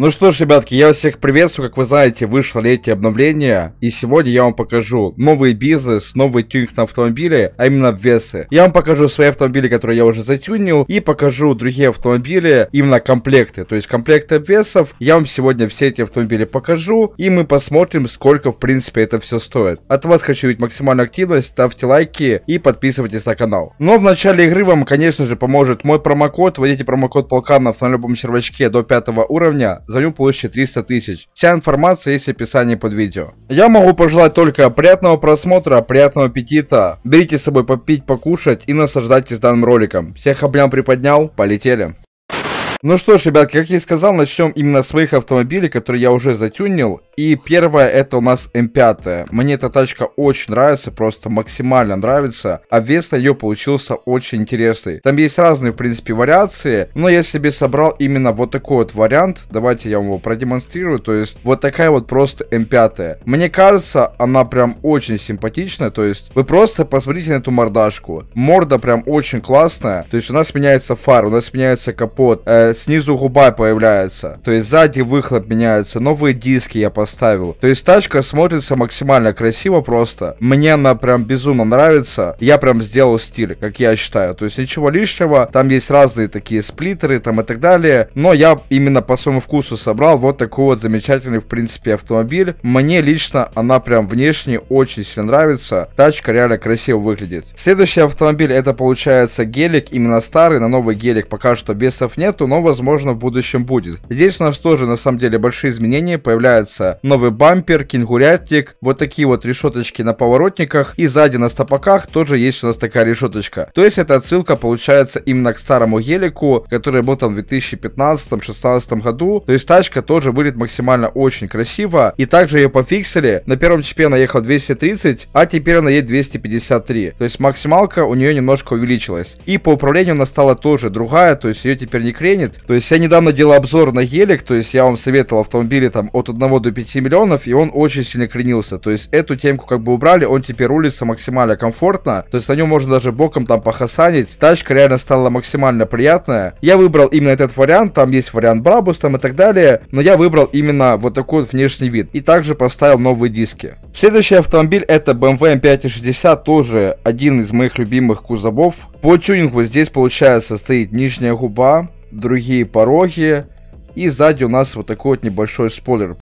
Ну что ж, ребятки, я всех приветствую. Как вы знаете, вышло летнее обновление. И сегодня я вам покажу новый бизнес, новый тюнинг на автомобиле, а именно весы. Я вам покажу свои автомобили, которые я уже затюнил. И покажу другие автомобили, именно комплекты. То есть комплекты обвесов. Я вам сегодня все эти автомобили покажу. И мы посмотрим, сколько в принципе это все стоит. От вас хочу видеть максимальную активность. Ставьте лайки и подписывайтесь на канал. Но в начале игры вам, конечно же, поможет мой промокод. Вводите промокод Полканов на любом сервачке до 5 уровня за ню получите 300 тысяч. Вся информация есть в описании под видео. Я могу пожелать только приятного просмотра, приятного аппетита. Берите с собой попить, покушать и наслаждайтесь данным роликом. Всех обнял, приподнял, полетели. Ну что ж, ребятки, как я и сказал, начнем именно с своих автомобилей, которые я уже затюнил. И первое это у нас М5. Мне эта тачка очень нравится, просто максимально нравится. А вес на ее получился очень интересный. Там есть разные, в принципе, вариации. Но я себе собрал именно вот такой вот вариант. Давайте я вам его продемонстрирую. То есть вот такая вот просто М5. Мне кажется, она прям очень симпатичная. То есть вы просто посмотрите на эту мордашку. Морда прям очень классная. То есть у нас меняется фар, у нас меняется капот. Э, снизу губа появляется. То есть сзади выхлоп меняется. Новые диски я поставил. То есть тачка смотрится максимально красиво просто. Мне она прям безумно нравится. Я прям сделал стиль, как я считаю. То есть ничего лишнего. Там есть разные такие сплиттеры там и так далее. Но я именно по своему вкусу собрал вот такой вот замечательный в принципе автомобиль. Мне лично она прям внешне очень сильно нравится. Тачка реально красиво выглядит. Следующий автомобиль это получается гелик. Именно старый. На новый гелик пока что бесов нету. Но оно, возможно, в будущем будет. Здесь у нас тоже, на самом деле, большие изменения. Появляется новый бампер, кенгурятник, вот такие вот решеточки на поворотниках. И сзади на стопаках тоже есть у нас такая решеточка. То есть, эта отсылка получается именно к старому гелику, который был там в 2015 2016 году. То есть, тачка тоже выглядит максимально очень красиво. И также ее пофиксили. На первом чипе она ехала 230, а теперь она едет 253. То есть, максималка у нее немножко увеличилась. И по управлению она стала тоже другая, то есть, ее теперь не кренит, ценит. То есть я недавно делал обзор на Елик, то есть я вам советовал автомобили там от 1 до 5 миллионов, и он очень сильно кренился. То есть эту темку как бы убрали, он теперь рулится максимально комфортно. То есть на нем можно даже боком там похасанить. Тачка реально стала максимально приятная. Я выбрал именно этот вариант, там есть вариант Брабус там и так далее, но я выбрал именно вот такой вот внешний вид. И также поставил новые диски. Следующий автомобиль это BMW m 560 тоже один из моих любимых кузовов. По тюнингу здесь получается стоит нижняя губа, другие пороги. И сзади у нас вот такой вот небольшой спойлер.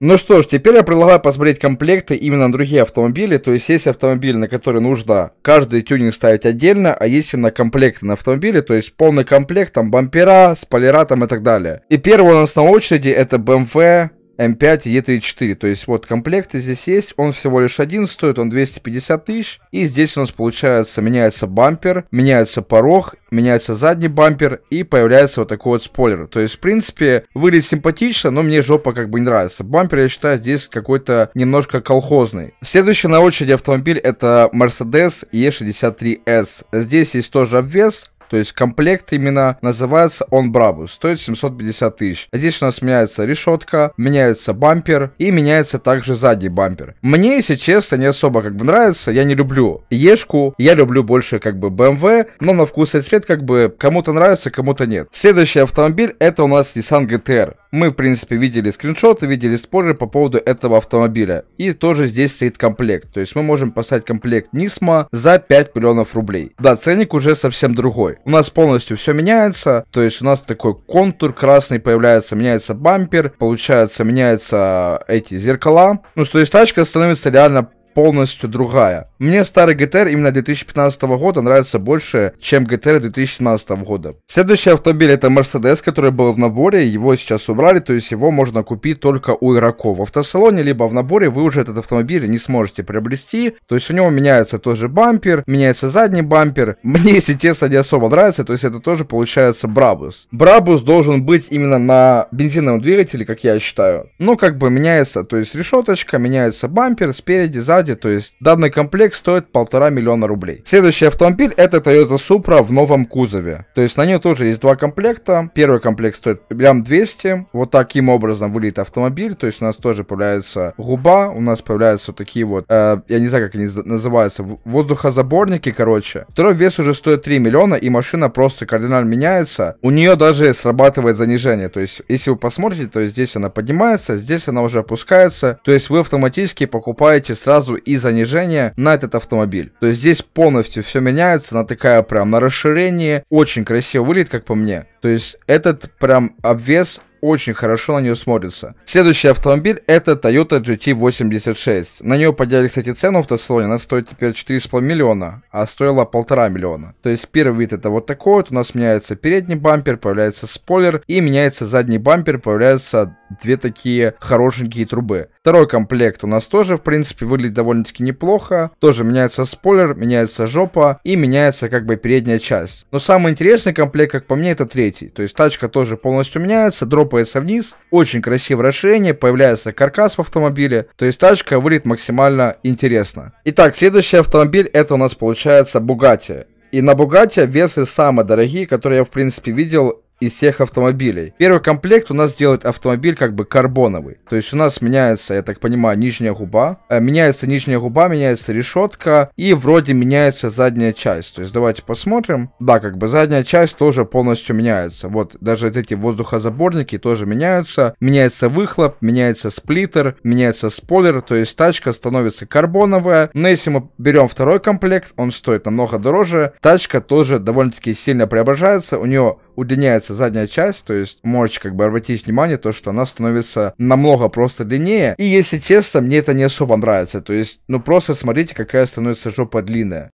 Ну что ж, теперь я предлагаю посмотреть комплекты именно на другие автомобили. То есть есть автомобиль, на который нужно каждый тюнинг ставить отдельно, а есть именно комплекты на автомобиле, то есть полный комплект, там бампера, спойлера там и так далее. И первый у нас на очереди это BMW М5 Е34. То есть вот комплекты здесь есть. Он всего лишь один стоит, он 250 тысяч. И здесь у нас получается меняется бампер, меняется порог, меняется задний бампер и появляется вот такой вот спойлер. То есть в принципе выглядит симпатично, но мне жопа как бы не нравится. Бампер я считаю здесь какой-то немножко колхозный. Следующий на очереди автомобиль это Mercedes E63S. Здесь есть тоже обвес, то есть комплект именно называется он Brabus, стоит 750 тысяч. Здесь у нас меняется решетка, меняется бампер и меняется также задний бампер. Мне, если честно, не особо как бы нравится, я не люблю Ешку, я люблю больше как бы BMW, эм но на вкус и цвет как бы кому-то нравится, кому-то нет. Следующий автомобиль это у нас Nissan GTR. Мы, в принципе, видели скриншоты, видели споры по поводу этого автомобиля. И тоже здесь стоит комплект. То есть мы можем поставить комплект Нисма за 5 миллионов рублей. Да, ценник уже совсем другой. У нас полностью все меняется. То есть у нас такой контур красный появляется, меняется бампер, получается меняются эти зеркала. Ну, то есть тачка становится реально полностью другая. Мне старый GTR именно 2015 года нравится больше, чем GTR 2017 года. Следующий автомобиль это Mercedes, который был в наборе, его сейчас убрали, то есть его можно купить только у игроков в автосалоне, либо в наборе вы уже этот автомобиль не сможете приобрести, то есть у него меняется тоже бампер, меняется задний бампер. Мне, если честно, не особо нравится, то есть это тоже получается Брабус. Брабус должен быть именно на бензиновом двигателе, как я считаю. Но ну, как бы меняется, то есть решеточка, меняется бампер спереди, сзади, ради, то есть данный комплект стоит полтора миллиона рублей. Следующий автомобиль это Toyota Supra в новом кузове. То есть на нее тоже есть два комплекта. Первый комплект стоит прям 200. Вот таким образом вылит автомобиль. То есть у нас тоже появляется губа, у нас появляются такие вот, э, я не знаю, как они называются, воздухозаборники, короче. Второй вес уже стоит 3 миллиона, и машина просто кардинально меняется. У нее даже срабатывает занижение. То есть, если вы посмотрите, то здесь она поднимается, здесь она уже опускается. То есть вы автоматически покупаете сразу сразу и занижение на этот автомобиль. То есть здесь полностью все меняется, она такая прям на расширении. Очень красиво выглядит, как по мне. То есть этот прям обвес очень хорошо на нее смотрится. Следующий автомобиль это Toyota GT86. На нее подняли, кстати, цену в автосалоне. Она стоит теперь 4,5 миллиона, а стоила полтора миллиона. То есть первый вид это вот такой вот. У нас меняется передний бампер, появляется спойлер и меняется задний бампер, появляется две такие хорошенькие трубы. Второй комплект у нас тоже, в принципе, выглядит довольно-таки неплохо. Тоже меняется спойлер, меняется жопа и меняется как бы передняя часть. Но самый интересный комплект, как по мне, это третий. То есть тачка тоже полностью меняется, дропается вниз. Очень красивое расширение, появляется каркас в автомобиле. То есть тачка выглядит максимально интересно. Итак, следующий автомобиль это у нас получается Bugatti. И на Bugatti весы самые дорогие, которые я в принципе видел из всех автомобилей. Первый комплект у нас делает автомобиль как бы карбоновый. То есть у нас меняется, я так понимаю, нижняя губа. Э, меняется нижняя губа, меняется решетка и вроде меняется задняя часть. То есть давайте посмотрим. Да, как бы задняя часть тоже полностью меняется. Вот даже эти воздухозаборники тоже меняются. Меняется выхлоп, меняется сплиттер, меняется спойлер. То есть тачка становится карбоновая. Но если мы берем второй комплект, он стоит намного дороже. Тачка тоже довольно-таки сильно преображается. У нее удлиняется задняя часть, то есть можете как бы обратить внимание, то, что она становится намного просто длиннее. И если честно, мне это не особо нравится. То есть, ну просто смотрите, какая становится жопа длинная.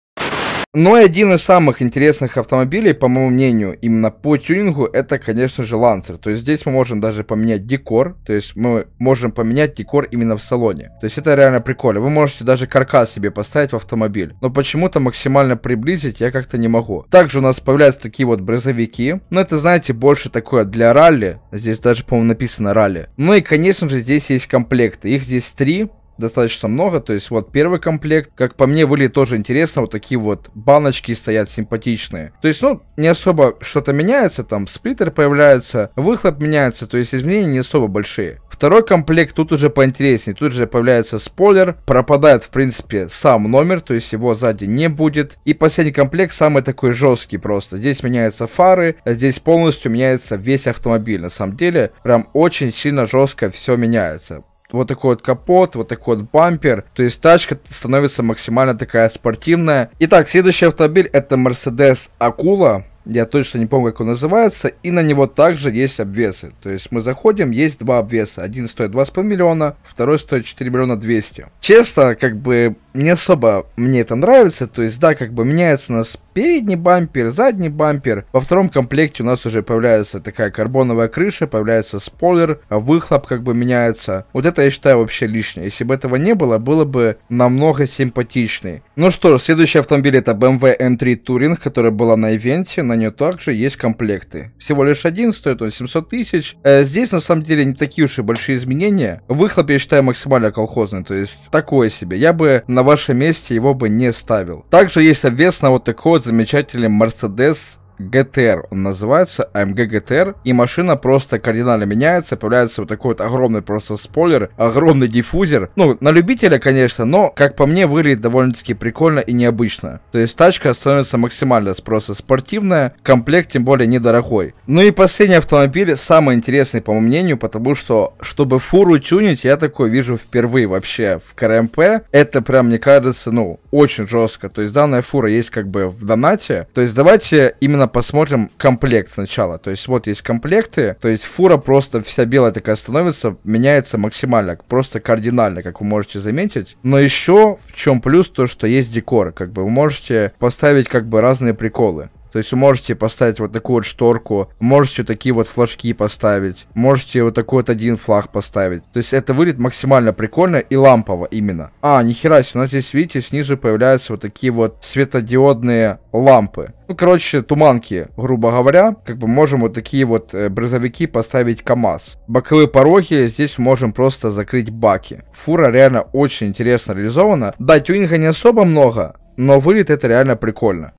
Но и один из самых интересных автомобилей, по моему мнению, именно по тюнингу, это, конечно же, Lancer. То есть здесь мы можем даже поменять декор, то есть мы можем поменять декор именно в салоне. То есть это реально прикольно. Вы можете даже каркас себе поставить в автомобиль, но почему-то максимально приблизить я как-то не могу. Также у нас появляются такие вот брызовики, но это, знаете, больше такое для ралли. Здесь даже, по-моему, написано ралли. Ну и, конечно же, здесь есть комплекты. Их здесь три, достаточно много. То есть вот первый комплект, как по мне, выглядит тоже интересно. Вот такие вот баночки стоят симпатичные. То есть, ну, не особо что-то меняется. Там сплиттер появляется, выхлоп меняется. То есть изменения не особо большие. Второй комплект тут уже поинтереснее. Тут же появляется спойлер. Пропадает, в принципе, сам номер. То есть его сзади не будет. И последний комплект самый такой жесткий просто. Здесь меняются фары. А здесь полностью меняется весь автомобиль. На самом деле, прям очень сильно жестко все меняется вот такой вот капот, вот такой вот бампер. То есть тачка становится максимально такая спортивная. Итак, следующий автомобиль это Mercedes Акула. Я точно не помню, как он называется. И на него также есть обвесы. То есть мы заходим, есть два обвеса. Один стоит 2,5 миллиона, второй стоит 4 миллиона 200. Честно, как бы не особо мне это нравится. То есть, да, как бы меняется у нас передний бампер, задний бампер. Во втором комплекте у нас уже появляется такая карбоновая крыша, появляется спойлер, а выхлоп как бы меняется. Вот это я считаю вообще лишнее. Если бы этого не было, было бы намного симпатичнее. Ну что ж, следующий автомобиль это BMW M3 эм Touring, которая была на ивенте. На нее также есть комплекты. Всего лишь один, стоит он 700 тысяч. Э, здесь на самом деле не такие уж и большие изменения. Выхлоп я считаю максимально колхозный, то есть такое себе. Я бы на вашем месте его бы не ставил. Также есть обвес на вот такой вот замечательный Mercedes GTR он называется, AMG а GTR, и машина просто кардинально меняется, появляется вот такой вот огромный просто спойлер, огромный диффузер, ну, на любителя, конечно, но, как по мне, выглядит довольно-таки прикольно и необычно. То есть тачка становится максимально просто спортивная, комплект тем более недорогой. Ну и последний автомобиль, самый интересный, по моему мнению, потому что, чтобы фуру тюнить, я такой вижу впервые вообще в КРМП, это прям, мне кажется, ну, очень жестко. То есть данная фура есть как бы в донате, то есть давайте именно посмотрим комплект сначала. То есть вот есть комплекты, то есть фура просто вся белая такая становится, меняется максимально, просто кардинально, как вы можете заметить. Но еще в чем плюс то, что есть декор, как бы вы можете поставить как бы разные приколы. То есть вы можете поставить вот такую вот шторку, можете вот такие вот флажки поставить, можете вот такой вот один флаг поставить. То есть это выглядит максимально прикольно и лампово именно. А, нихера себе, у нас здесь, видите, снизу появляются вот такие вот светодиодные лампы. Ну, короче, туманки, грубо говоря, как бы можем вот такие вот э, брызовики поставить КАМАЗ. Боковые пороги здесь можем просто закрыть баки. Фура реально очень интересно реализована. Да, тюнинга не особо много, но выглядит это реально прикольно.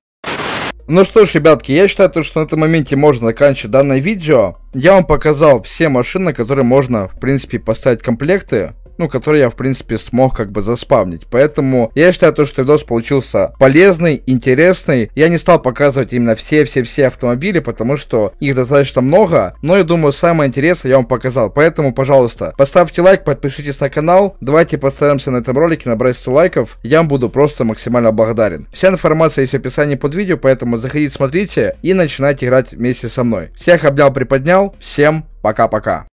Ну что ж, ребятки, я считаю, то, что на этом моменте можно заканчивать данное видео. Я вам показал все машины, на которые можно, в принципе, поставить комплекты ну, который я, в принципе, смог как бы заспавнить. Поэтому я считаю то, что видос получился полезный, интересный. Я не стал показывать именно все-все-все автомобили, потому что их достаточно много, но я думаю, самое интересное я вам показал. Поэтому, пожалуйста, поставьте лайк, подпишитесь на канал. Давайте постараемся на этом ролике набрать 100 лайков. Я вам буду просто максимально благодарен. Вся информация есть в описании под видео, поэтому заходите, смотрите и начинайте играть вместе со мной. Всех обнял, приподнял. Всем пока-пока.